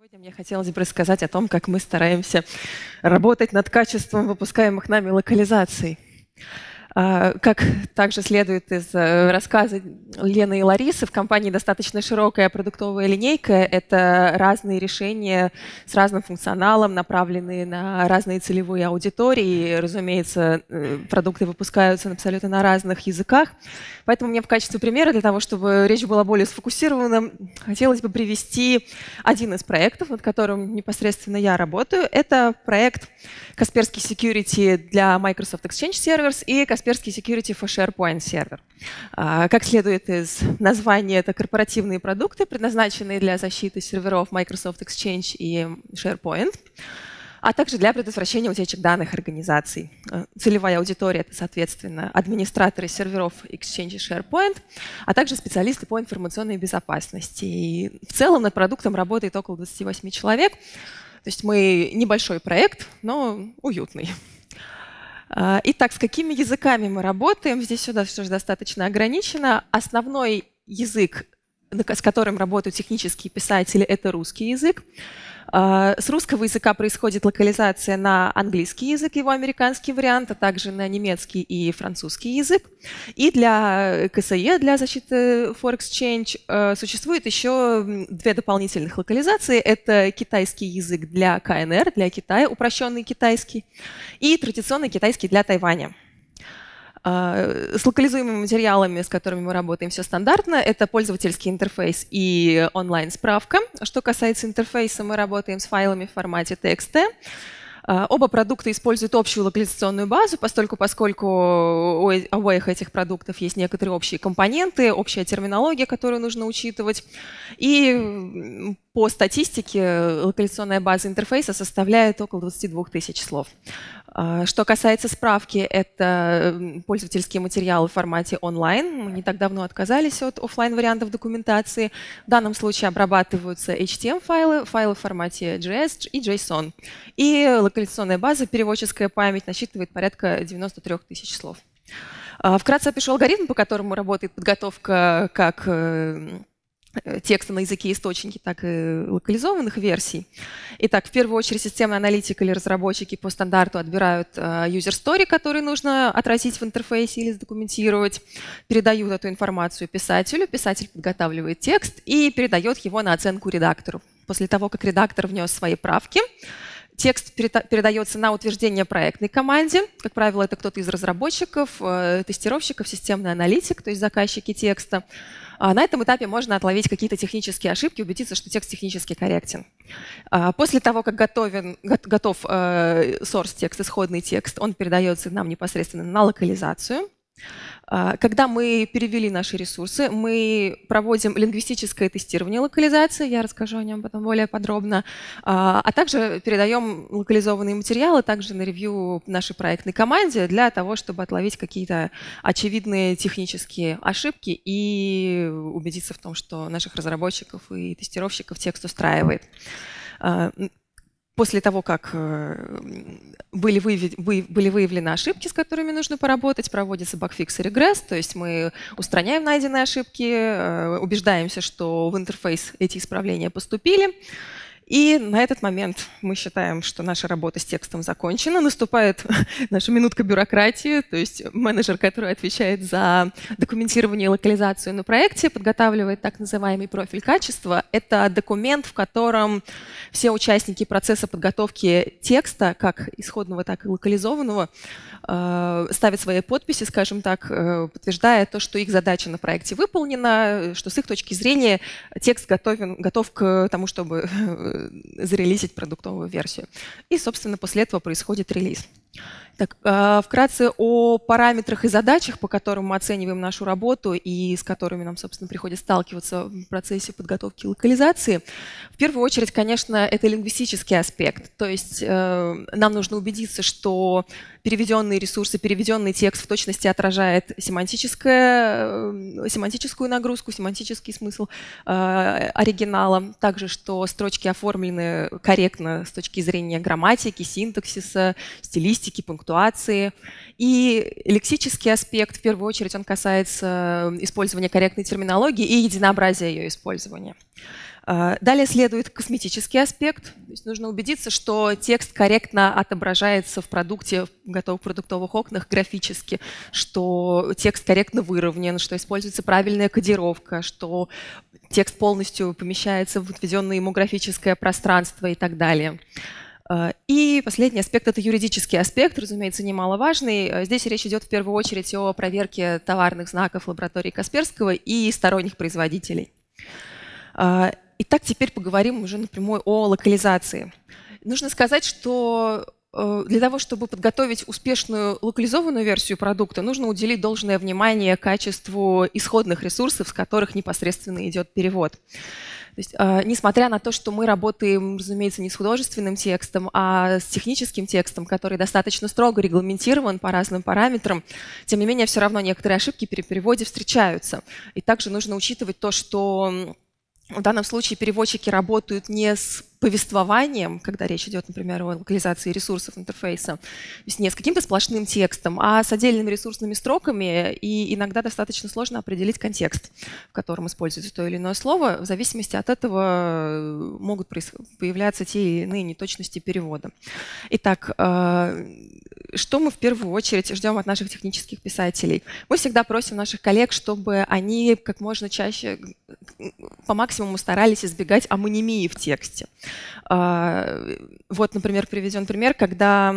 Сегодня мне хотелось бы рассказать о том, как мы стараемся работать над качеством выпускаемых нами локализаций. А, как также следует из э, рассказа Лены и Ларисы, в компании достаточно широкая продуктовая линейка. Это разные решения с разным функционалом, направленные на разные целевые аудитории. Разумеется, э, продукты выпускаются абсолютно на разных языках. Поэтому мне в качестве примера, для того, чтобы речь была более сфокусирована, хотелось бы привести один из проектов, над которым непосредственно я работаю. Это проект Касперский Security для Microsoft Exchange Servers и Касперский экспертский security for SharePoint сервер. А, как следует из названия, это корпоративные продукты, предназначенные для защиты серверов Microsoft Exchange и SharePoint а также для предотвращения утечек данных организаций. Э, целевая аудитория — это, соответственно, администраторы серверов Exchange и SharePoint, а также специалисты по информационной безопасности. И в целом над продуктом работает около 28 человек. То есть мы небольшой проект, но уютный. А, итак, с какими языками мы работаем? Здесь все же достаточно ограничено. Основной язык, с которым работают технические писатели, это русский язык. А, с русского языка происходит локализация на английский язык, его американский вариант, а также на немецкий и французский язык. И для КСЕ, для защиты Forex э, существует еще две дополнительных локализации. Это китайский язык для КНР, для Китая, упрощенный китайский, и традиционный китайский для Тайваня. Э, с локализуемыми материалами, с которыми мы работаем, все стандартно. Это пользовательский интерфейс и онлайн-справка. Что касается интерфейса, мы работаем с файлами в формате TXT. Э, оба продукта используют общую локализационную базу, поскольку, поскольку э, у обоих этих продуктов есть некоторые общие компоненты, общая терминология, которую нужно учитывать. И по статистике э, локализационная база интерфейса составляет около 22 тысяч слов. А, что касается справки, это пользовательские материалы в формате онлайн. Мы не так давно отказались от офлайн вариантов документации. В данном случае обрабатываются HTML-файлы, файлы в формате JS и JSON. И локализационная база, переводческая память, насчитывает порядка 93 тысяч слов. А, вкратце опишу алгоритм, по которому работает подготовка как э, Э, текста на языке источники, так и локализованных версий. Итак, в первую очередь системные аналитики или разработчики по стандарту отбирают э, user story, который нужно отразить в интерфейсе или задокументировать, передают эту информацию писателю, писатель подготавливает текст и передает его на оценку редактору. После того, как редактор внес свои правки, Текст передается на утверждение проектной команде. Как правило, это кто-то из разработчиков, э, тестировщиков, системный аналитик, то есть заказчики текста. А, на этом этапе можно отловить какие-то технические ошибки, убедиться, что текст технически корректен. А, после того, как готовен, готов э, source текст, исходный текст, он передается нам непосредственно на локализацию. А, когда мы перевели наши ресурсы, мы проводим лингвистическое тестирование локализации, я расскажу о нем потом более подробно, а, а также передаем локализованные материалы также на ревью нашей проектной команде для того, чтобы отловить какие-то очевидные технические ошибки и убедиться в том, что наших разработчиков и тестировщиков текст устраивает. А, после того, как э, были, выявлены, были выявлены ошибки, с которыми нужно поработать, проводится багфикс и регресс, то есть мы устраняем найденные ошибки, э, убеждаемся, что в интерфейс эти исправления поступили, и на этот момент мы считаем, что наша работа с текстом закончена. Наступает наша минутка бюрократии, то есть менеджер, который отвечает за документирование и локализацию на проекте, подготавливает так называемый профиль качества. Это документ, в котором все участники процесса подготовки текста, как исходного, так и локализованного, э, ставят свои подписи, скажем так, э, подтверждая то, что их задача на проекте выполнена, что с их точки зрения текст готовен, готов к тому, чтобы зарелизить продуктовую версию. И, собственно, после этого происходит релиз. Так, а, вкратце о параметрах и задачах, по которым мы оцениваем нашу работу и с которыми нам, собственно, приходится сталкиваться в процессе подготовки локализации. В первую очередь, конечно, это лингвистический аспект. То есть э, нам нужно убедиться, что переведенные ресурсы, переведенный текст в точности отражает семантическое, э, семантическую нагрузку, семантический смысл э, оригинала. Также, что строчки оформлены корректно с точки зрения грамматики, синтаксиса, стилистики, пунктуации. И лексический аспект, в первую очередь, он касается э, использования корректной терминологии и единообразия ее использования. А, далее следует косметический аспект. То есть нужно убедиться, что текст корректно отображается в продукте, в готовых продуктовых окнах графически, что текст корректно выровнен, что используется правильная кодировка, что текст полностью помещается в отведенное ему графическое пространство и так далее. А, и последний аспект – это юридический аспект, разумеется, немаловажный. А, здесь речь идет в первую очередь о проверке товарных знаков лаборатории Касперского и сторонних производителей. Итак, теперь поговорим уже напрямую о локализации. Нужно сказать, что э, для того, чтобы подготовить успешную локализованную версию продукта, нужно уделить должное внимание качеству исходных ресурсов, с которых непосредственно идет перевод. То есть, э, несмотря на то, что мы работаем, разумеется, не с художественным текстом, а с техническим текстом, который достаточно строго регламентирован по разным параметрам, тем не менее все равно некоторые ошибки при переводе встречаются. И также нужно учитывать то, что в данном случае переводчики работают не с повествованием, когда речь идет, например, о локализации ресурсов интерфейса, то есть не с каким-то сплошным текстом, а с отдельными ресурсными строками, и иногда достаточно сложно определить контекст, в котором используется то или иное слово. В зависимости от этого э, могут появляться те или иные неточности перевода. Итак, э, что мы в первую очередь ждем от наших технических писателей? Мы всегда просим наших коллег, чтобы они как можно чаще по максимуму старались избегать амонимии в тексте. А, вот, например, приведен пример, когда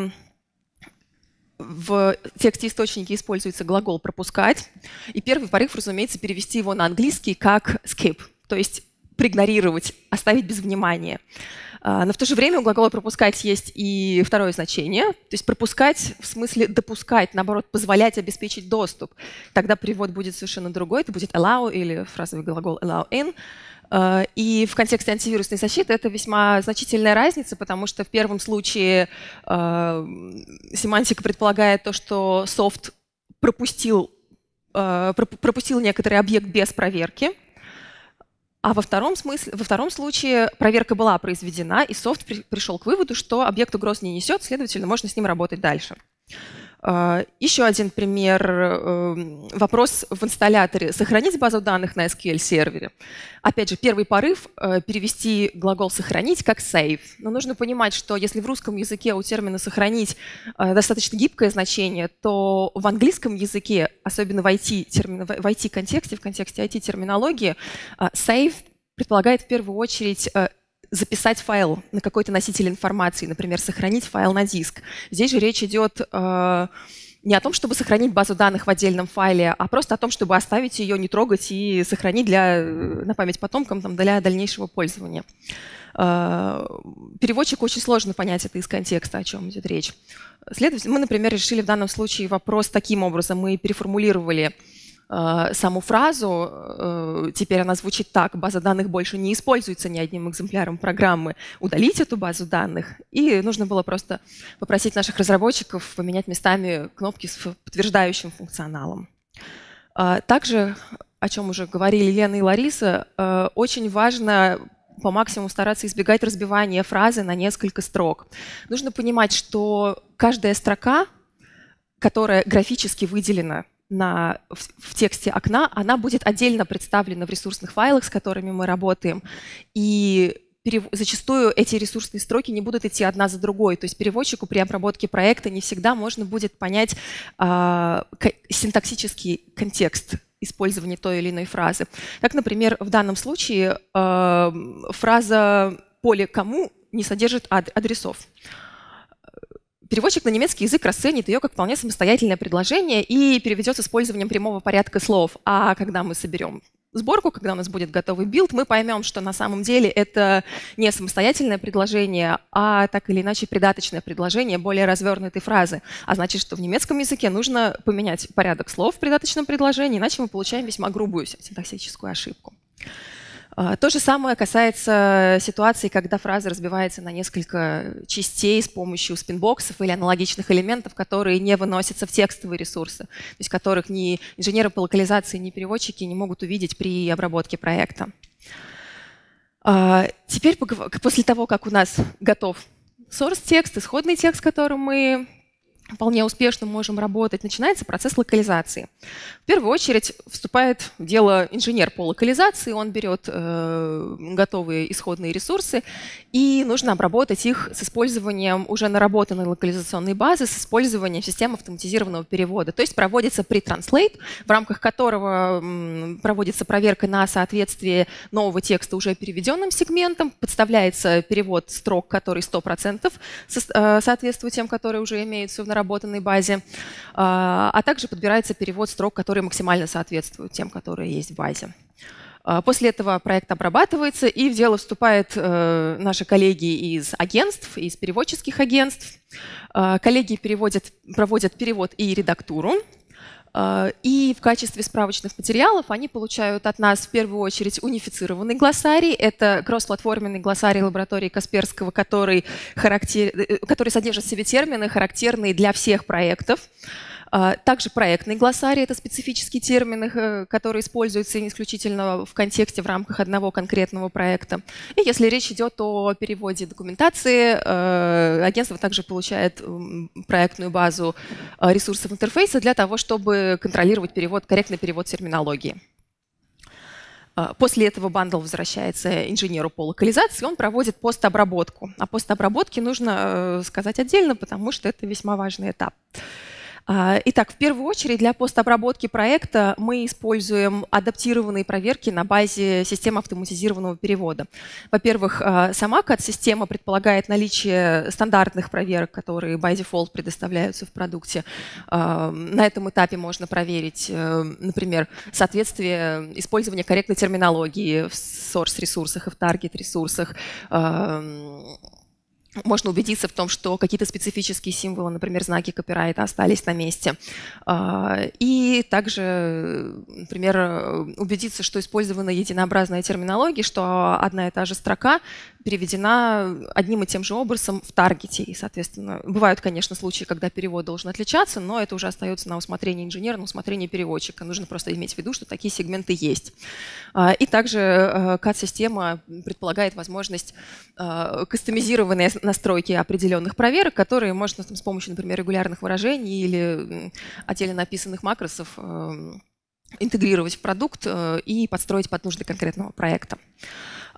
в тексте источники используется глагол «пропускать», и первый параграф, разумеется, перевести его на английский как «skip», то есть проигнорировать, оставить без внимания. А, но в то же время у глагола «пропускать» есть и второе значение. То есть пропускать в смысле допускать, наоборот, позволять обеспечить доступ. Тогда перевод будет совершенно другой. Это будет allow или фразовый глагол allow in. А, и в контексте антивирусной защиты это весьма значительная разница, потому что в первом случае э, семантика предполагает то, что софт пропустил, э, пропустил некоторый объект без проверки, а во втором, смысле, во втором случае проверка была произведена, и софт при, пришел к выводу, что объект угроз не несет, следовательно, можно с ним работать дальше. А, Еще один пример. Эм, вопрос в инсталляторе. Сохранить базу данных на SQL-сервере. Опять же, первый порыв э, – перевести глагол «сохранить» как «save». Но нужно понимать, что если в русском языке у термина «сохранить» э, достаточно гибкое значение, то в английском языке, особенно в IT-контексте, в контексте IT-терминологии, э, «save» предполагает в первую очередь записать файл на какой-то носитель информации, например, сохранить файл на диск. Здесь же речь идет э, не о том, чтобы сохранить базу данных в отдельном файле, а просто о том, чтобы оставить ее, не трогать и сохранить для, э, на память потомкам там, для дальнейшего пользования. Э, переводчику очень сложно понять это из контекста, о чем идет речь. Следовательно, мы, например, решили в данном случае вопрос таким образом. Мы переформулировали э, Э, саму фразу. Э, теперь она звучит так. База данных больше не используется ни одним экземпляром программы. Удалить эту базу данных. И нужно было просто попросить наших разработчиков поменять местами кнопки с подтверждающим функционалом. А, также, о чем уже говорили Лена и Лариса, э, очень важно по максимуму стараться избегать разбивания фразы на несколько строк. Нужно понимать, что каждая строка, которая графически выделена на, в, в тексте окна, она будет отдельно представлена в ресурсных файлах, с которыми мы работаем. И перев... зачастую эти ресурсные строки не будут идти одна за другой. То есть переводчику при обработке проекта не всегда можно будет понять э, синтаксический контекст использования той или иной фразы. Как, например, в данном случае э, фраза «поле кому» не содержит адресов. Переводчик на немецкий язык расценит ее как вполне самостоятельное предложение и переведет с использованием прямого порядка слов. А когда мы соберем сборку, когда у нас будет готовый билд, мы поймем, что на самом деле это не самостоятельное предложение, а так или иначе придаточное предложение более развернутой фразы. А значит, что в немецком языке нужно поменять порядок слов в придаточном предложении, иначе мы получаем весьма грубую синтаксическую ошибку. А, то же самое касается ситуации, когда фраза разбивается на несколько частей с помощью спинбоксов или аналогичных элементов, которые не выносятся в текстовые ресурсы, то есть которых ни инженеры по локализации, ни переводчики не могут увидеть при обработке проекта. А, теперь, после того, как у нас готов source текст, исходный текст, которым мы вполне успешно можем работать, начинается процесс локализации. В первую очередь вступает в дело инженер по локализации, он берет э, готовые исходные ресурсы, и нужно обработать их с использованием уже наработанной локализационной базы, с использованием систем автоматизированного перевода. То есть проводится pre-translate в рамках которого проводится проверка на соответствие нового текста уже переведенным сегментам, подставляется перевод строк, который 100% э, соответствует тем, которые уже имеются в наработке, наработанной базе, а, а также подбирается перевод строк, которые максимально соответствуют тем, которые есть в базе. А, после этого проект обрабатывается, и в дело вступают э, наши коллеги из агентств, из переводческих агентств. А, коллеги переводят, проводят перевод и редактуру. А, и в качестве справочных материалов они получают от нас в первую очередь унифицированный глоссарий. Это кроссплатформенный глоссарий лаборатории Касперского, который, характер... Э, который содержит в себе термины, характерные для всех проектов. А, также проектный глоссарий – это специфические термины, э, которые используются исключительно в контексте в рамках одного конкретного проекта. И если речь идет о переводе документации, э, агентство также получает проектную базу э, ресурсов интерфейса для того, чтобы контролировать перевод, корректный перевод терминологии. А, после этого бандл возвращается инженеру по локализации, он проводит постобработку. О а постобработке нужно сказать отдельно, потому что это весьма важный этап. А, итак, в первую очередь для постобработки проекта мы используем адаптированные проверки на базе системы автоматизированного перевода. Во-первых, а, сама CAD-система предполагает наличие стандартных проверок, которые by default предоставляются в продукте. А, на этом этапе можно проверить, э, например, соответствие использования корректной терминологии в source-ресурсах и в target-ресурсах, можно убедиться в том, что какие-то специфические символы, например, знаки копирайта остались на месте. А, и также, например, убедиться, что использована единообразная терминология, что одна и та же строка переведена одним и тем же образом в таргете. И, соответственно, бывают, конечно, случаи, когда перевод должен отличаться, но это уже остается на усмотрение инженера, на усмотрение переводчика. Нужно просто иметь в виду, что такие сегменты есть. А, и также CAD-система э, предполагает возможность э, кастомизированной настройки определенных проверок, которые можно там, с помощью, например, регулярных выражений или отдельно написанных макросов эм, интегрировать в продукт э, и подстроить под нужды конкретного проекта.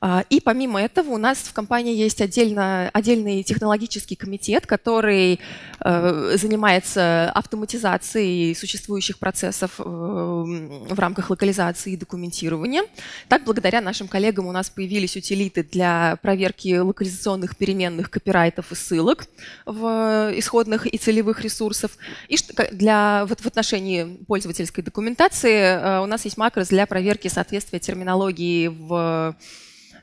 А, и помимо этого у нас в компании есть отдельно, отдельный технологический комитет, который э, занимается автоматизацией существующих процессов э, в рамках локализации и документирования. Так, благодаря нашим коллегам у нас появились утилиты для проверки локализационных переменных копирайтов и ссылок в исходных и целевых ресурсов. И для, вот в отношении пользовательской документации э, у нас есть макрос для проверки соответствия терминологии в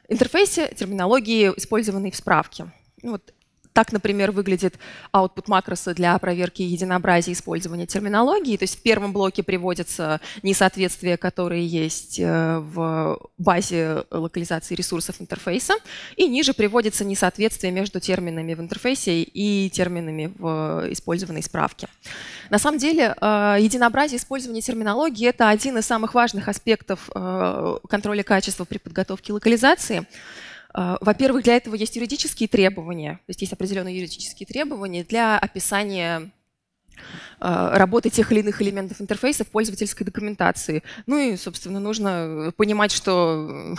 интерфейсе терминологии, использованной в справке. Ну, вот так, например, выглядит output макроса для проверки единообразия использования терминологии. То есть в первом блоке приводятся несоответствия, которые есть э, в базе локализации ресурсов интерфейса, и ниже приводится несоответствие между терминами в интерфейсе и терминами в э, использованной справке. На самом деле э, единообразие использования терминологии — это один из самых важных аспектов контроля качества при подготовке локализации. А, во-первых, для этого есть юридические требования, то есть есть определенные юридические требования для описания а, работы тех или иных элементов интерфейса в пользовательской документации. Ну и, собственно, нужно э, понимать, что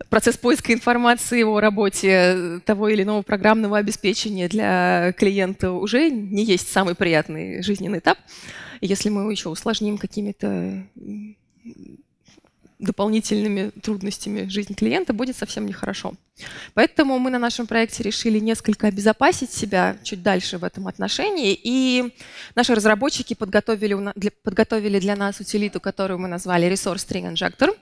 э, процесс поиска информации о работе э, того или иного программного обеспечения для клиента уже не есть самый приятный жизненный этап. Если мы его еще усложним какими-то дополнительными трудностями жизни клиента будет совсем нехорошо. Поэтому мы на нашем проекте решили несколько обезопасить себя чуть дальше в этом отношении. И наши разработчики подготовили для, подготовили для нас утилиту, которую мы назвали Resource String Injector.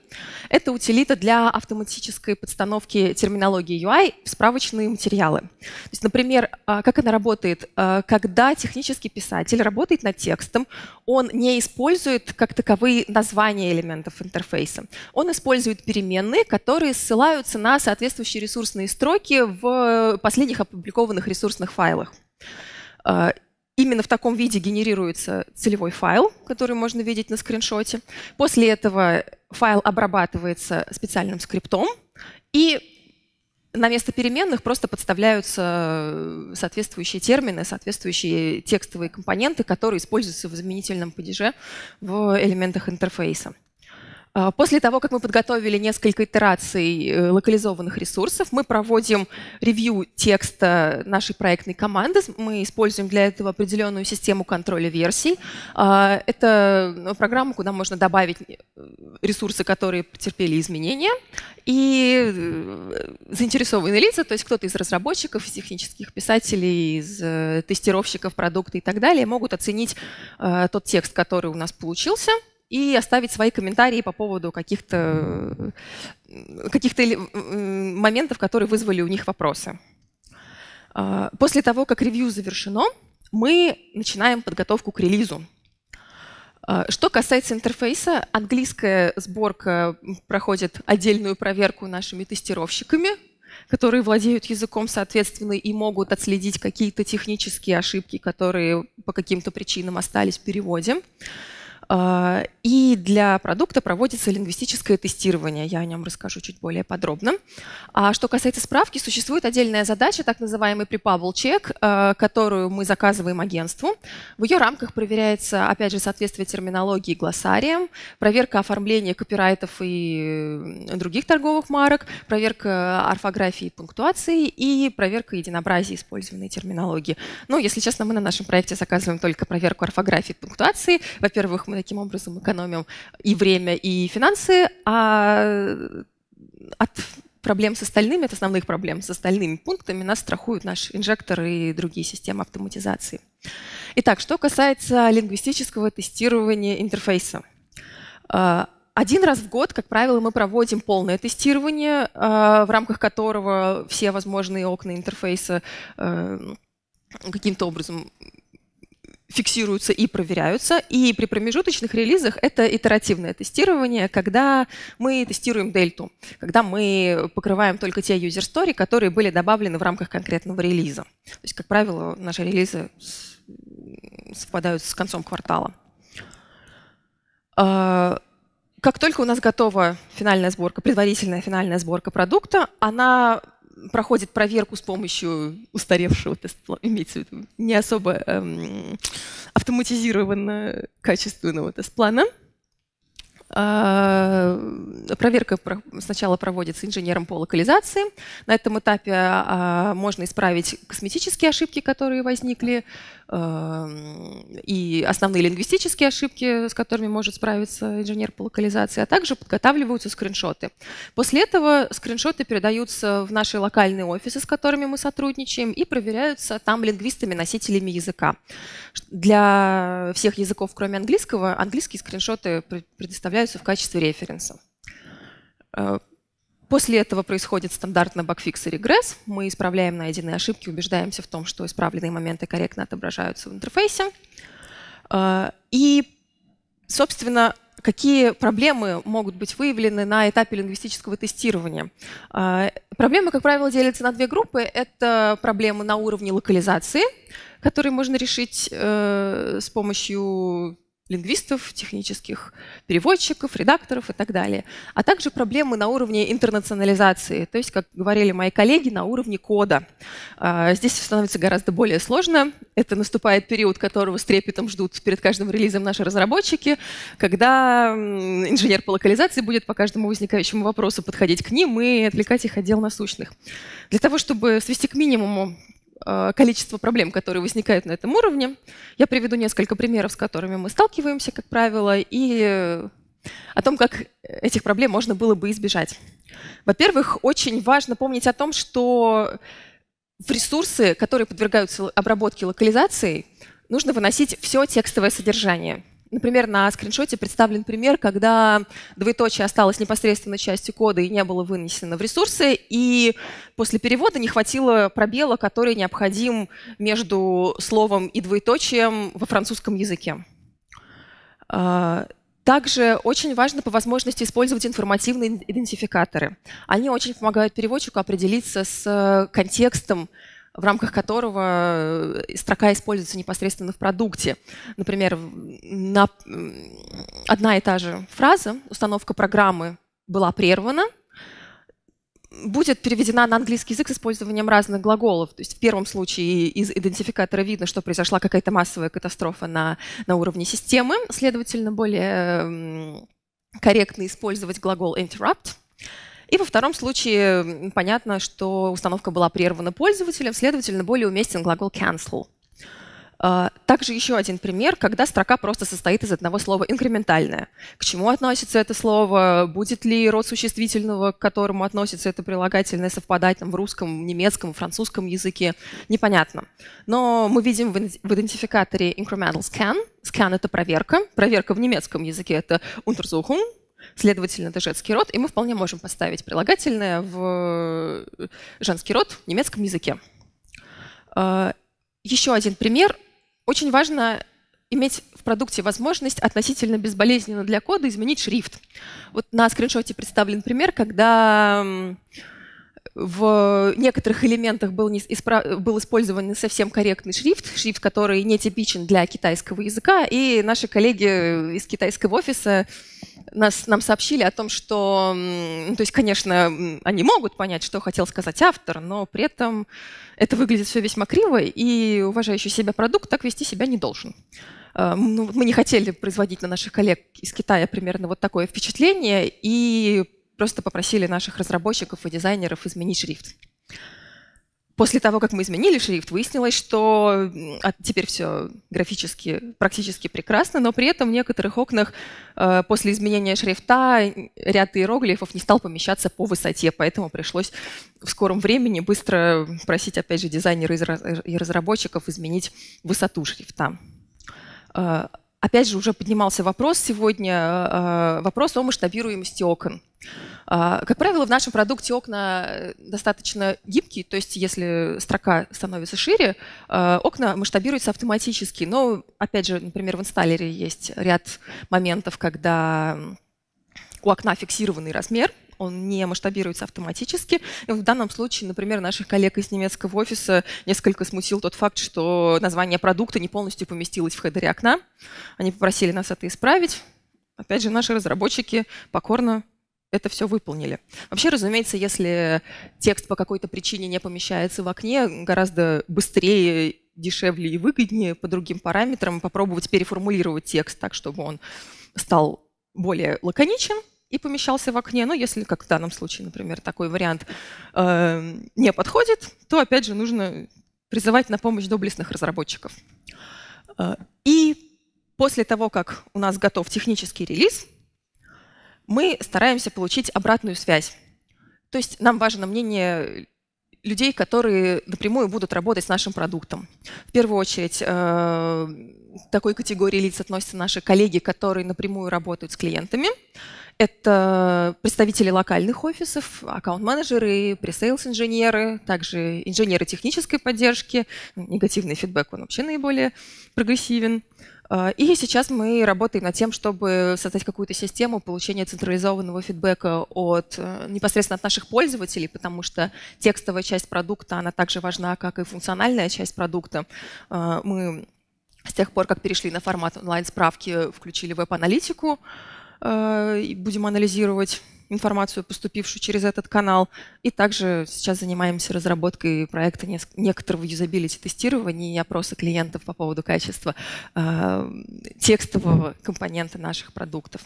Это утилита для автоматической подстановки терминологии UI в справочные материалы. То есть, например, а, как она работает? А, когда технический писатель работает над текстом, он не использует как таковые названия элементов интерфейса. Он использует переменные, которые ссылаются на соответствующие ресурсные строки в э, последних опубликованных ресурсных файлах. Э, именно в таком виде генерируется целевой файл, который можно видеть на скриншоте. После этого файл обрабатывается специальным скриптом, и на место переменных просто подставляются э, соответствующие термины, соответствующие текстовые компоненты, которые используются в заменительном падеже в элементах интерфейса. А, после того, как мы подготовили несколько итераций э, локализованных ресурсов, мы проводим ревью текста нашей проектной команды. Мы используем для этого определенную систему контроля версий. А, это ну, программа, куда можно добавить э, ресурсы, которые потерпели изменения, и э, заинтересованные лица, то есть кто-то из разработчиков, из технических писателей, из тестировщиков продукта и так далее, могут оценить тот текст, который у нас получился – и оставить свои комментарии по поводу каких-то э, каких моментов, которые вызвали у них вопросы. А, после того, как ревью завершено, мы начинаем подготовку к релизу. А, что касается интерфейса, английская сборка проходит отдельную проверку нашими тестировщиками, которые владеют языком, соответственно, и могут отследить какие-то технические ошибки, которые по каким-то причинам остались в переводе. А, и для продукта проводится лингвистическое тестирование. Я о нем расскажу чуть более подробно. А что касается справки, существует отдельная задача, так называемый prepable check, а, которую мы заказываем агентству. В ее рамках проверяется, опять же, соответствие терминологии глоссариям, проверка оформления копирайтов и других торговых марок, проверка орфографии и пунктуации и проверка единообразия использованной терминологии. Ну, если честно, мы на нашем проекте заказываем только проверку орфографии и пунктуации. Во-первых, мы таким образом экономим и время, и финансы, а э, от проблем с остальными, от основных проблем с остальными пунктами нас страхуют наши инжекторы и другие системы автоматизации. Итак, что касается лингвистического тестирования интерфейса. А, один раз в год, как правило, мы проводим полное тестирование, а, в рамках которого все возможные окна интерфейса э, ну, каким-то образом фиксируются и проверяются. И при промежуточных релизах это итеративное тестирование, когда мы тестируем дельту, когда мы покрываем только те user story, которые были добавлены в рамках конкретного релиза. То есть, как правило, наши релизы совпадают с концом квартала. А, как только у нас готова финальная сборка, предварительная финальная сборка продукта, она проходит проверку с помощью устаревшего теста, имеется в виду, не особо эм, автоматизированно качественного тест-плана. А, проверка сначала проводится инженером по локализации. На этом этапе а, можно исправить косметические ошибки, которые возникли Эм, и основные лингвистические ошибки, с которыми может справиться инженер по локализации, а также подготавливаются скриншоты. После этого скриншоты передаются в наши локальные офисы, с которыми мы сотрудничаем, и проверяются там лингвистами-носителями языка. Для всех языков, кроме английского, английские скриншоты предоставляются в качестве референса. Э, После этого происходит стандартно багфикс и регресс. Мы исправляем найденные ошибки, убеждаемся в том, что исправленные моменты корректно отображаются в интерфейсе. А, и, собственно, какие проблемы могут быть выявлены на этапе лингвистического тестирования. А, проблемы, как правило, делятся на две группы. Это проблемы на уровне локализации, которые можно решить э, с помощью лингвистов, технических переводчиков, редакторов и так далее, а также проблемы на уровне интернационализации, то есть, как говорили мои коллеги, на уровне кода. А, здесь становится гораздо более сложно. Это наступает период, которого с трепетом ждут перед каждым релизом наши разработчики, когда инженер по локализации будет по каждому возникающему вопросу подходить к ним и отвлекать их от дел насущных. Для того, чтобы свести к минимуму Э, количество проблем, которые возникают на этом уровне. Я приведу несколько примеров, с которыми мы сталкиваемся, как правило, и э, о том, как этих проблем можно было бы избежать. Во-первых, очень важно помнить о том, что в ресурсы, которые подвергаются обработке локализации, нужно выносить все текстовое содержание. Например, на скриншоте представлен пример, когда двоеточие осталось непосредственно частью кода и не было вынесено в ресурсы, и после перевода не хватило пробела, который необходим между словом и двоеточием во французском языке. А, также очень важно по возможности использовать информативные идентификаторы. Они очень помогают переводчику определиться с э, контекстом в рамках которого э, строка используется непосредственно в продукте. Например, на одна и та же фраза «установка программы была прервана», будет переведена на английский язык с использованием разных глаголов. То есть в первом случае из идентификатора видно, что произошла какая-то массовая катастрофа на, на уровне системы. Следовательно, более корректно использовать глагол interrupt – и во втором случае понятно, что установка была прервана пользователем, следовательно, более уместен глагол cancel. А, также еще один пример, когда строка просто состоит из одного слова «инкрементальное». К чему относится это слово? Будет ли род существительного, к которому относится это прилагательное, совпадать там, в русском, немецком, французском языке? Непонятно. Но мы видим в идентификаторе incremental scan. Scan — это проверка. Проверка в немецком языке — это Untersuchung, Следовательно, это женский род, и мы вполне можем поставить прилагательное в э, женский род в немецком языке. А, еще один пример. Очень важно иметь в продукте возможность относительно безболезненно для кода изменить шрифт. Вот на скриншоте представлен пример, когда в некоторых элементах был, не исправ... был использован не совсем корректный шрифт, шрифт, который нетипичен для китайского языка, и наши коллеги э, из китайского офиса нас, нам сообщили о том, что, ну, то есть, конечно, они могут понять, что хотел сказать автор, но при этом это выглядит все весьма криво, и уважающий себя продукт так вести себя не должен. Э, ну, мы не хотели производить на наших коллег из Китая примерно вот такое впечатление, и просто попросили наших разработчиков и дизайнеров изменить шрифт после того, как мы изменили шрифт, выяснилось, что теперь все графически практически прекрасно, но при этом в некоторых окнах э, после изменения шрифта ряд иероглифов не стал помещаться по высоте, поэтому пришлось в скором времени быстро просить, опять же, дизайнера и разработчиков изменить высоту шрифта. Э, Опять же, уже поднимался вопрос сегодня, э, э, вопрос о масштабируемости окон. А, как правило, в нашем продукте окна э, достаточно гибкие, то есть если строка становится шире, окна масштабируются автоматически. Но, опять же, например, в инсталлере есть ряд моментов, когда у окна фиксированный размер – он не масштабируется автоматически. И в данном случае, например, наших коллег из немецкого офиса несколько смутил тот факт, что название продукта не полностью поместилось в хедере окна. Они попросили нас это исправить. Опять же, наши разработчики покорно это все выполнили. Вообще, разумеется, если текст по какой-то причине не помещается в окне, гораздо быстрее, дешевле и выгоднее по другим параметрам попробовать переформулировать текст так, чтобы он стал более лаконичен – и помещался в окне. Но ну, если, как в данном случае, например, такой вариант э, не подходит, то, опять же, нужно призывать на помощь доблестных разработчиков. Э, и после того, как у нас готов технический релиз, мы стараемся получить обратную связь. То есть нам важно мнение людей, которые напрямую будут работать с нашим продуктом. В первую очередь к э, такой категории лиц относятся наши коллеги, которые напрямую работают с клиентами. Это представители локальных офисов, аккаунт-менеджеры, пресейлс-инженеры, также инженеры технической поддержки. Негативный фидбэк, он вообще наиболее прогрессивен. А, и сейчас мы работаем над тем, чтобы создать какую-то систему получения централизованного фидбэка от, э, непосредственно от наших пользователей, потому что текстовая часть продукта, она также важна, как и функциональная часть продукта. А, мы с тех пор, как перешли на формат онлайн-справки, включили веб-аналитику, Э, и будем анализировать информацию, поступившую через этот канал. И также сейчас занимаемся разработкой проекта некоторого юзабилити тестирования и опроса клиентов по поводу качества э, текстового компонента наших продуктов.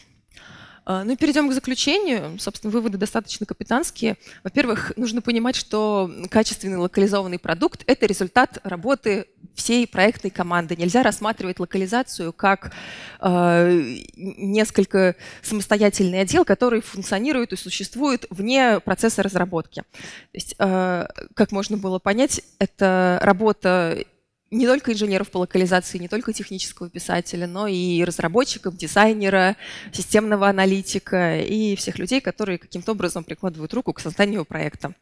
А, ну и перейдем к заключению. Собственно, выводы достаточно капитанские. Во-первых, нужно понимать, что качественный локализованный продукт – это результат работы всей проектной команды. Нельзя рассматривать локализацию как э, несколько самостоятельный отдел, который функционирует и существует вне процесса разработки. То есть, э, как можно было понять, это работа не только инженеров по локализации, не только технического писателя, но и разработчиков, дизайнера, системного аналитика и всех людей, которые каким-то образом прикладывают руку к созданию проекта.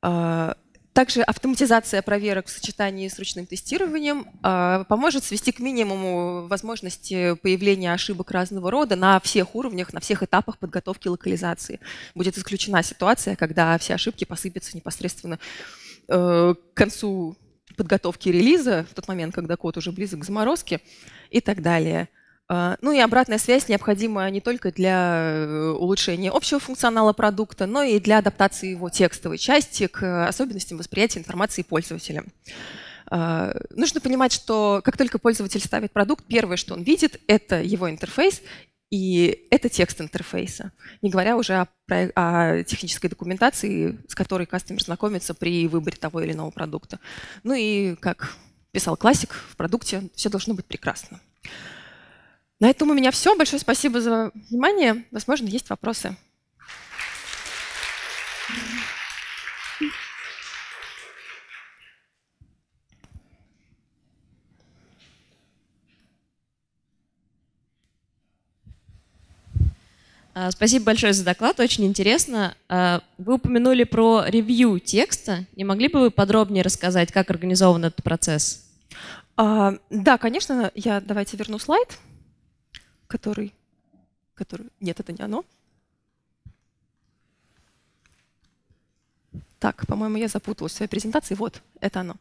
А, также автоматизация проверок в сочетании с ручным тестированием а, поможет свести к минимуму возможности появления ошибок разного рода на всех уровнях, на всех этапах подготовки локализации. Будет исключена ситуация, когда все ошибки посыпятся непосредственно э, к концу подготовки релиза в тот момент, когда код уже близок к заморозке и так далее. А, ну и обратная связь необходима не только для э, улучшения общего функционала продукта, но и для адаптации его текстовой части к особенностям восприятия информации пользователя. А, нужно понимать, что как только пользователь ставит продукт, первое, что он видит, это его интерфейс и это текст интерфейса, не говоря уже о, о технической документации, с которой кастомер знакомится при выборе того или иного продукта. Ну и, как писал классик, в продукте все должно быть прекрасно. На этом у меня все. Большое спасибо за внимание. Возможно, есть вопросы. А, спасибо большое за доклад, очень интересно. А, вы упомянули про ревью текста. Не могли бы вы подробнее рассказать, как организован этот процесс? А, да, конечно. Я давайте верну слайд, который, который... Нет, это не оно. Так, по-моему, я запуталась в своей презентации. Вот, это оно.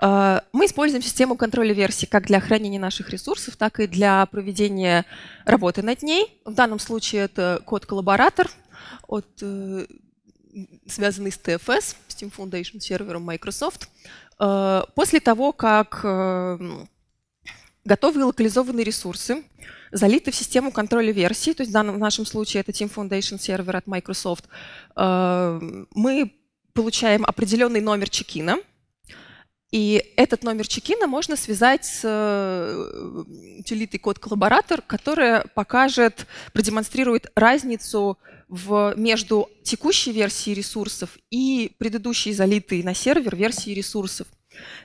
Э, мы используем систему контроля версий как для хранения наших ресурсов, так и для проведения работы над ней. В данном случае это код-коллаборатор, от, э, связанный с TFS, Steam Foundation сервером Microsoft. Э, после того, как готовые локализованные ресурсы залиты в систему контроля версий, то есть в, в нашем случае это Team Foundation сервер от Microsoft, мы получаем определенный номер чекина, и этот номер чекина можно связать с э, утилитой код коллаборатор, которая покажет, продемонстрирует разницу в, между текущей версией ресурсов и предыдущей залитой на сервер версии ресурсов.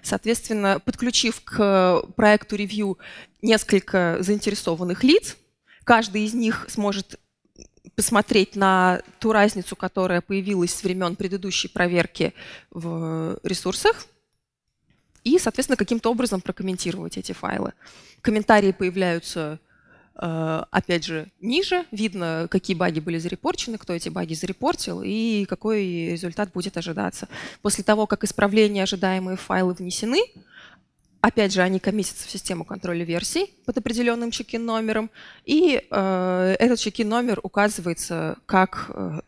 Соответственно, подключив к проекту ревью несколько заинтересованных лиц, каждый из них сможет посмотреть на ту разницу, которая появилась с времен предыдущей проверки в ресурсах, и, соответственно, каким-то образом прокомментировать эти файлы. Комментарии появляются, э, опять же, ниже. Видно, какие баги были зарепорчены, кто эти баги зарепортил и какой результат будет ожидаться. После того, как исправления ожидаемые файлы внесены, Опять же, они коммитятся в систему контроля версий под определенным чекин номером и э, этот чекин номер указывается как э,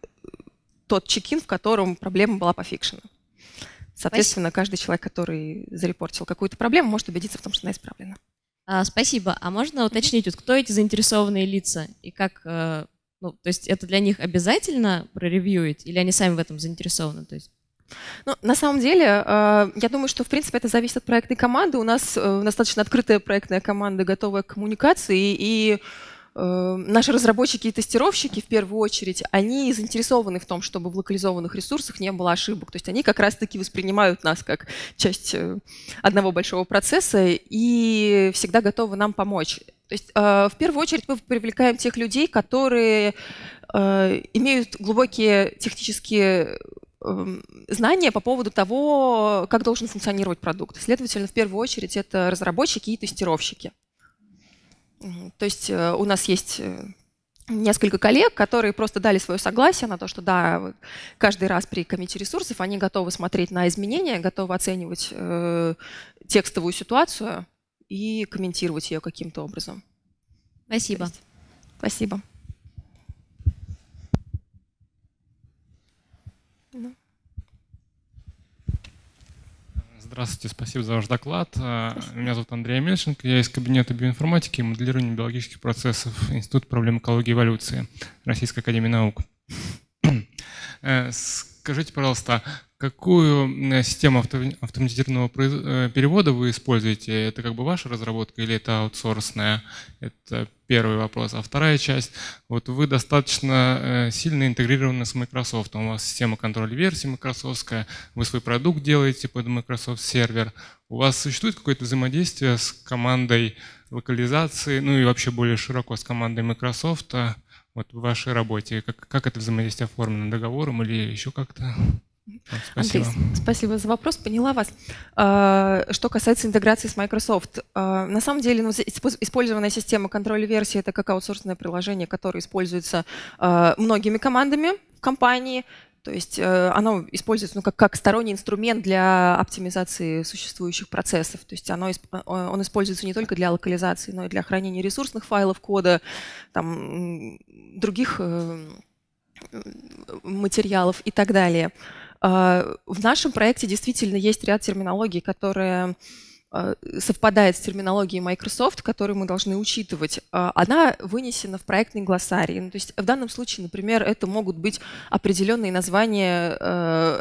тот чекин, в котором проблема была пофикшена. Соответственно, Спасибо. каждый человек, который зарепортил какую-то проблему, может убедиться в том, что она исправлена. А, спасибо. А можно уточнить, вот, кто эти заинтересованные лица и как, э, ну, то есть это для них обязательно проревьюить или они сами в этом заинтересованы? То есть ну, на самом деле, э, я думаю, что, в принципе, это зависит от проектной команды. У нас э, достаточно открытая проектная команда, готовая к коммуникации, и э, наши разработчики и тестировщики, в первую очередь, они заинтересованы в том, чтобы в локализованных ресурсах не было ошибок. То есть они как раз-таки воспринимают нас как часть одного большого процесса и всегда готовы нам помочь. То есть в первую очередь мы привлекаем тех людей, которые имеют глубокие технические Эм, знания по поводу того, как должен функционировать продукт. Следовательно, в первую очередь это разработчики и тестировщики. То есть э, у нас есть э, несколько коллег, которые просто дали свое согласие на то, что да, каждый раз при комите ресурсов они готовы смотреть на изменения, готовы оценивать э, текстовую ситуацию и комментировать ее каким-то образом. Спасибо. Есть, спасибо. Здравствуйте, спасибо за ваш доклад. А, спасибо. Меня зовут Андрей Мельченко, я из кабинета биоинформатики и моделирования биологических процессов Институт проблем экологии и эволюции Российской Академии Наук. Э, скажите, пожалуйста, Какую э, систему автоматизированного э, перевода вы используете? Это как бы ваша разработка или это аутсорсная? Это первый вопрос. А вторая часть. Вот вы достаточно э, сильно интегрированы с Microsoft. У вас система контроля версий Microsoft. Вы свой продукт делаете под Microsoft сервер. У вас существует какое-то взаимодействие с командой локализации, ну и вообще более широко с командой Microsoft вот в вашей работе? Как, как это взаимодействие оформлено договором или еще как-то? Спасибо. Андрей, спасибо за вопрос, поняла вас. А, что касается интеграции с Microsoft, а, на самом деле ну, использованная система контроля версии это как аутсорсное приложение, которое используется а, многими командами в компании. То есть э, оно используется ну, как, как сторонний инструмент для оптимизации существующих процессов. То есть оно, он используется не только для локализации, но и для хранения ресурсных файлов кода, там, других э, материалов и так далее. А, в нашем проекте действительно есть ряд терминологий, которые а, совпадает с терминологией Microsoft, которую мы должны учитывать, а, она вынесена в проектный глоссарий. Ну, то есть в данном случае, например, это могут быть определенные названия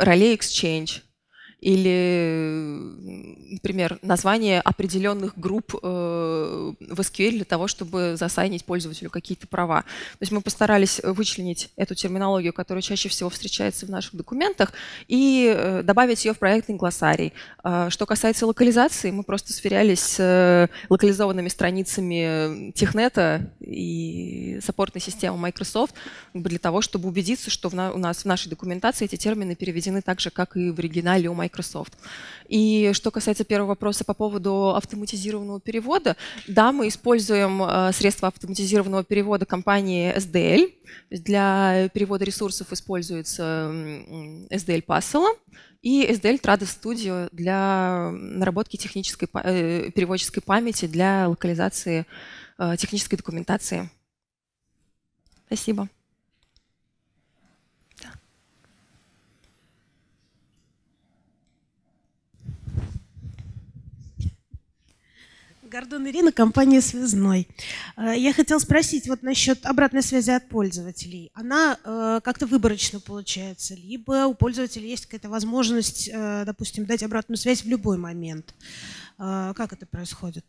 ролей Exchange, или, например, название определенных групп э, в SQL для того, чтобы засайнить пользователю какие-то права. То есть мы постарались э, вычленить эту терминологию, которая чаще всего встречается в наших документах, и э, добавить ее в проектный глоссарий. А, что касается локализации, мы просто сверялись с локализованными страницами Технета и саппортной системы Microsoft для того, чтобы убедиться, что у нас в нашей документации эти термины переведены так же, как и в оригинале у Microsoft. Microsoft. И что касается первого вопроса по поводу автоматизированного перевода, да, мы используем э, средства автоматизированного перевода компании SDL. Для перевода ресурсов используется SDL Passala и SDL Trado Studio для наработки технической э, переводческой памяти для локализации э, технической документации. Спасибо. Гордон Ирина, компания «Связной». Э, я хотела спросить вот насчет обратной связи от пользователей. Она э, как-то выборочно получается, либо у пользователя есть какая-то возможность, э, допустим, дать обратную связь в любой момент. Как это происходит?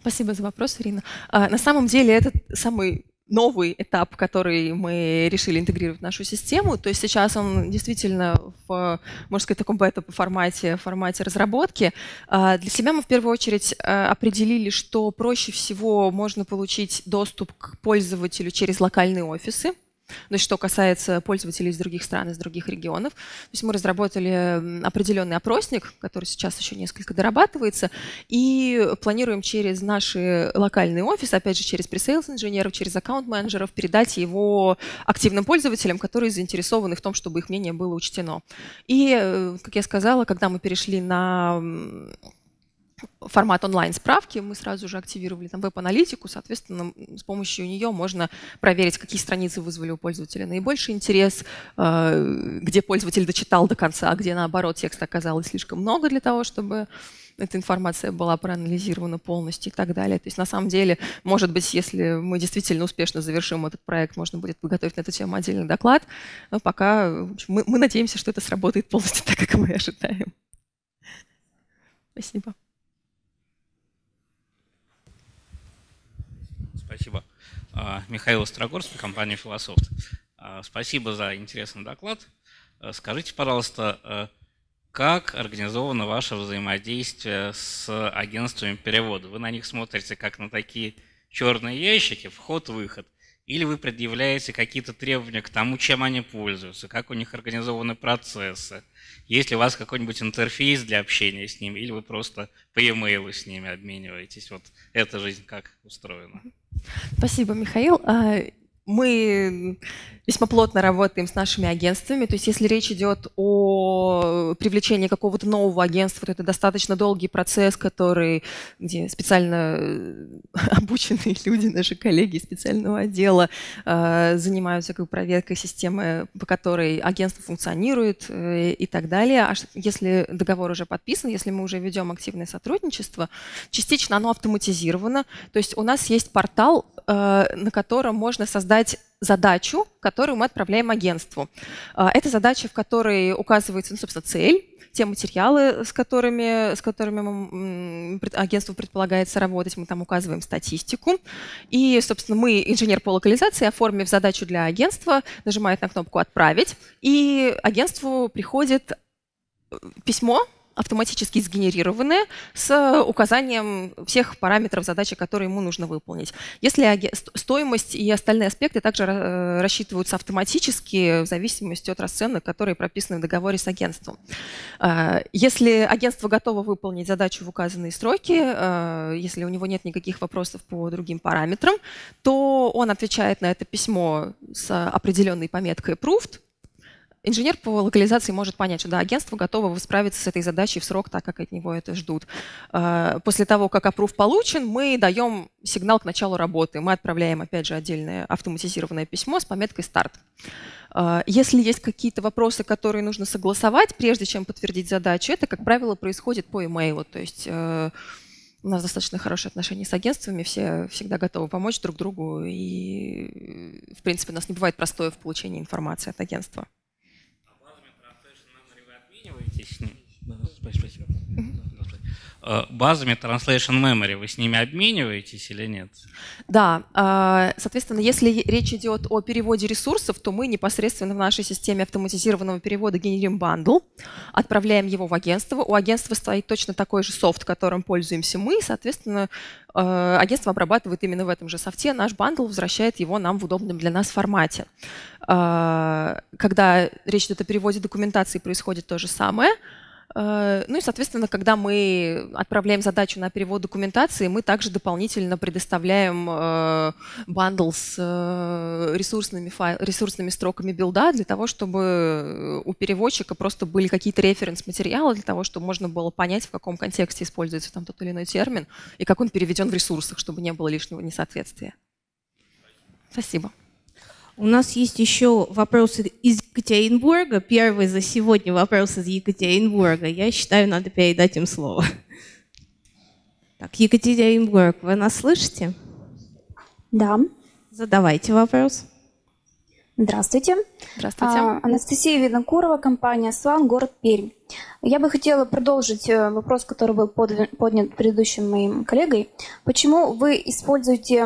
Спасибо за вопрос, Ирина. А, на самом деле это самый новый этап, который мы решили интегрировать в нашу систему. То есть сейчас он действительно в, можно сказать, таком бета-формате, формате разработки. А, для себя мы в первую очередь э, определили, что проще всего можно получить доступ к пользователю через локальные офисы. То ну что касается пользователей из других стран, из других регионов, то есть мы разработали определенный опросник, который сейчас еще несколько дорабатывается, и планируем через наши локальные офисы, опять же, через пресейлс инженеров, через аккаунт-менеджеров передать его активным пользователям, которые заинтересованы в том, чтобы их мнение было учтено. И, э, как я сказала, когда мы перешли на формат онлайн-справки, мы сразу же активировали там веб-аналитику, соответственно, с помощью нее можно проверить, какие страницы вызвали у пользователя наибольший интерес, э, где пользователь дочитал до конца, а где, наоборот, текста оказалось слишком много для того, чтобы эта информация была проанализирована полностью и так далее. То есть на самом деле, может быть, если мы действительно успешно завершим этот проект, можно будет подготовить на эту тему отдельный доклад. Но пока общем, мы, мы надеемся, что это сработает полностью так, как мы ожидаем. Спасибо. Спасибо. А, Михаил Острогорский, компания «Философт». А, спасибо за интересный доклад. А, скажите, пожалуйста, как организовано ваше взаимодействие с агентствами перевода? Вы на них смотрите как на такие черные ящики, вход-выход, или вы предъявляете какие-то требования к тому, чем они пользуются, как у них организованы процессы, есть ли у вас какой-нибудь интерфейс для общения с ними, или вы просто по e-mail с ними обмениваетесь. Вот эта жизнь как устроена? Спасибо, Михаил. А, мы весьма плотно работаем с нашими агентствами. То есть если речь идет о привлечении какого-то нового агентства, то это достаточно долгий процесс, который, где специально э, обученные люди, наши коллеги из специального отдела, э, занимаются как бы проверкой системы, по которой агентство функционирует э, и так далее. А если договор уже подписан, если мы уже ведем активное сотрудничество, частично оно автоматизировано. То есть у нас есть портал, на котором можно создать создать задачу, которую мы отправляем агентству. А, это задача, в которой указывается, ну, собственно, цель, те материалы, с которыми, с которыми агентству предполагается работать, мы там указываем статистику. И, собственно, мы, инженер по локализации, оформив задачу для агентства, нажимает на кнопку «Отправить», и агентству приходит э, письмо автоматически сгенерированы с э, указанием всех параметров задачи, которые ему нужно выполнить. Если стоимость и остальные аспекты также э, рассчитываются автоматически в зависимости от расценок, которые прописаны в договоре с агентством. А, если агентство готово выполнить задачу в указанные сроки, а, если у него нет никаких вопросов по другим параметрам, то он отвечает на это письмо с определенной пометкой «Approved», Инженер по локализации может понять, что да, агентство готово справиться с этой задачей в срок, так как от него это ждут. А, после того, как опрув получен, мы даем сигнал к началу работы. Мы отправляем, опять же, отдельное автоматизированное письмо с пометкой «Старт». А, если есть какие-то вопросы, которые нужно согласовать, прежде чем подтвердить задачу, это, как правило, происходит по имейлу. То есть э, у нас достаточно хорошие отношения с агентствами, все всегда готовы помочь друг другу, и, э, в принципе, у нас не бывает простое в получении информации от агентства. спасибо. Э, базами Translation Memory, вы с ними обмениваетесь или нет? Да, а, соответственно, если речь идет о переводе ресурсов, то мы непосредственно в нашей системе автоматизированного перевода генерим бандл, отправляем его в агентство. У агентства стоит точно такой же софт, которым пользуемся мы, соответственно, э, агентство обрабатывает именно в этом же софте наш бандл, возвращает его нам в удобном для нас формате. Э, когда речь идет о переводе документации, происходит то же самое – Э, ну и, соответственно, когда мы отправляем задачу на перевод документации, мы также дополнительно предоставляем э, бандл с э, ресурсными, файл, ресурсными строками билда для того, чтобы у переводчика просто были какие-то референс-материалы для того, чтобы можно было понять, в каком контексте используется там тот или иной термин и как он переведен в ресурсах, чтобы не было лишнего несоответствия. Спасибо. У нас есть еще вопросы из Екатеринбурга. Первый за сегодня вопрос из Екатеринбурга. Я считаю, надо передать им слово. Так, Екатеринбург, вы нас слышите? Да. Задавайте вопрос. Здравствуйте. Здравствуйте. А, Анастасия Винокурова, компания «Сван», город Пермь. Я бы хотела продолжить э, вопрос, который был поднят предыдущим моим коллегой. Почему вы используете,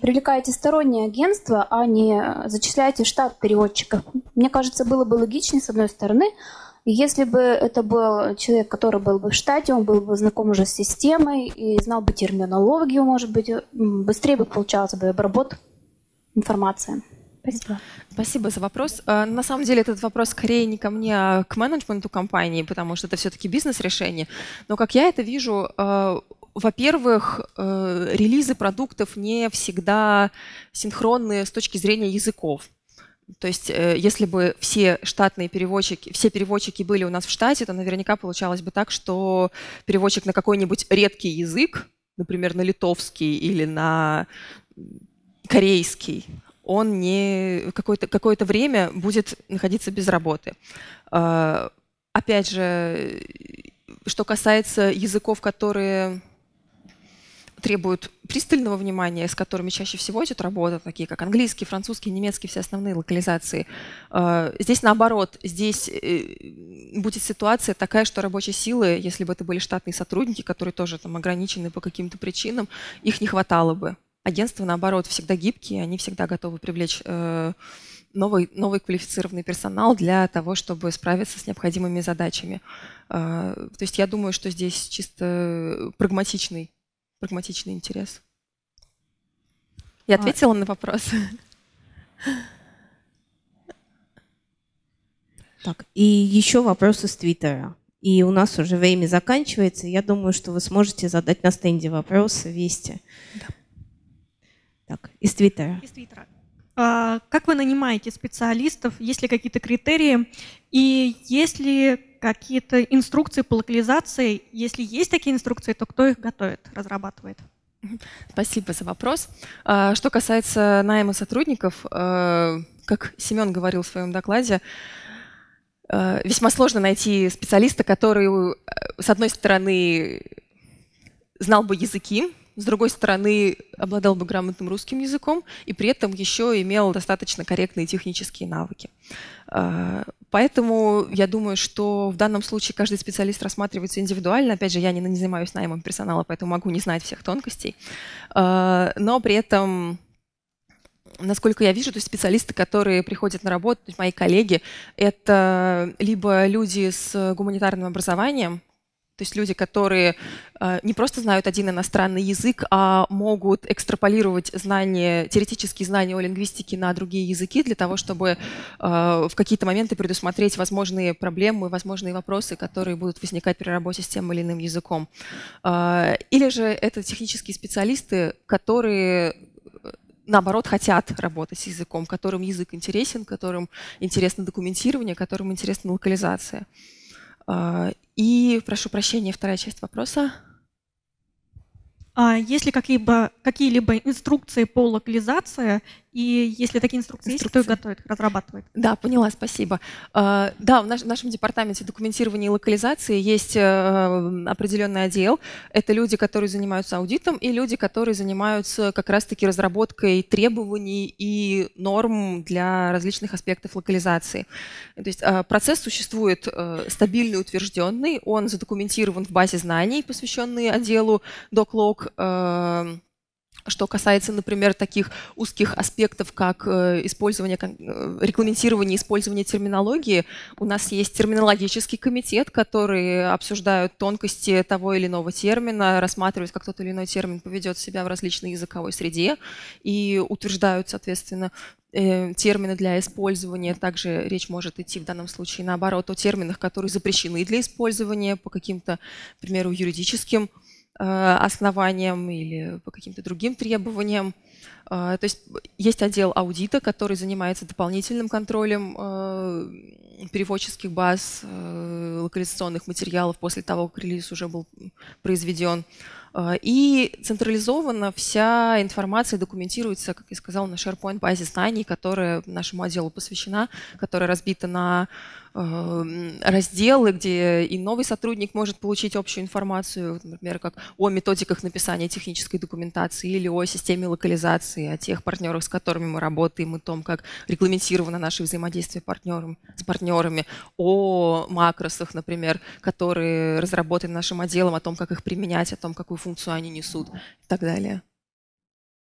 привлекаете сторонние агентства, а не э, зачисляете штат переводчиков? Мне кажется, было бы логичнее, с одной стороны, если бы это был человек, который был бы в штате, он был бы знаком уже с системой и знал бы терминологию, может быть, э, быстрее бы получалась бы обработка информации. Спасибо. Спасибо за вопрос. Э, на самом деле этот вопрос скорее не ко мне, а к менеджменту компании, потому что это все-таки бизнес-решение. Но как я это вижу, э, во-первых, э, релизы продуктов не всегда синхронны с точки зрения языков. То есть, если бы все штатные переводчики, все переводчики были у нас в штате, то наверняка получалось бы так, что переводчик на какой-нибудь редкий язык, например, на литовский или на корейский, он не какое-то какое время будет находиться без работы. А, опять же, что касается языков, которые требуют пристального внимания, с которыми чаще всего идет работа, такие как английский, французский, немецкий, все основные локализации. А, здесь наоборот, здесь э, будет ситуация такая, что рабочие силы, если бы это были штатные сотрудники, которые тоже там ограничены по каким-то причинам, их не хватало бы. Агентства, наоборот, всегда гибкие, они всегда готовы привлечь э, новый, новый квалифицированный персонал для того, чтобы справиться с необходимыми задачами. Э, то есть я думаю, что здесь чисто прагматичный, прагматичный интерес. Я а. ответила а... на вопрос. Так, и еще вопросы с Твиттера. И у нас уже время заканчивается. Я думаю, что вы сможете задать на стенде вопросы, вести. Да. Так, из Твиттера. Из Твиттера. А, как вы нанимаете специалистов? Есть ли какие-то критерии? И есть ли какие-то инструкции по локализации? Если есть такие инструкции, то кто их готовит, разрабатывает? Спасибо за вопрос. А, что касается найма сотрудников, а, как Семен говорил в своем докладе, а, весьма сложно найти специалиста, который, э, с одной стороны, знал бы языки, с другой стороны, обладал бы грамотным русским языком и при этом еще имел достаточно корректные технические навыки. А, поэтому я думаю, что в данном случае каждый специалист рассматривается индивидуально. Опять же, я не, не занимаюсь наймом персонала, поэтому могу не знать всех тонкостей. А, но при этом насколько я вижу, то есть специалисты, которые приходят на работу, то есть мои коллеги, это либо люди с гуманитарным образованием, то есть люди, которые э, не просто знают один иностранный язык, а могут экстраполировать знания, теоретические знания о лингвистике на другие языки для того, чтобы э, в какие-то моменты предусмотреть возможные проблемы, возможные вопросы, которые будут возникать при работе с тем или иным языком. Э, или же это технические специалисты, которые наоборот, хотят работать с языком, которым язык интересен, которым интересно документирование, которым интересна локализация. А, и прошу прощения, вторая часть вопроса. А есть ли какие-либо какие инструкции по локализации? И если такие инструкции, инструкции. есть, кто их готовит, разрабатывает? Да, поняла, спасибо. А, да, в нашем департаменте документирования и локализации есть э, определенный отдел. Это люди, которые занимаются аудитом, и люди, которые занимаются как раз-таки разработкой требований и норм для различных аспектов локализации. То есть а, процесс существует э, стабильный, утвержденный, он задокументирован в базе знаний, посвященной отделу DocLoc, Эм, что касается, например, таких узких аспектов, как э, использование, э, регламентирование использования терминологии, у нас есть терминологический комитет, который обсуждает тонкости того или иного термина, рассматривает, как тот или иной термин поведет себя в различной языковой среде и утверждают, соответственно, э, термины для использования. Также речь может идти в данном случае, наоборот, о терминах, которые запрещены для использования по каким-то, к примеру, юридическим Э, основаниям или по каким-то другим требованиям. Э, то есть есть отдел аудита, который занимается дополнительным контролем э, переводческих баз, локализационных материалов после того, как релиз уже был произведен. И централизованно вся информация документируется, как я сказала, на SharePoint базе знаний, которая нашему отделу посвящена, которая разбита на Эм, разделы, где и новый сотрудник может получить общую информацию, например, как о методиках написания технической документации или о системе локализации, о тех партнерах, с которыми мы работаем, и том, как регламентировано наше взаимодействие партнером, с партнерами, о макросах, например, которые разработаны нашим отделом, о том, как их применять, о том, какую функцию они несут и так далее.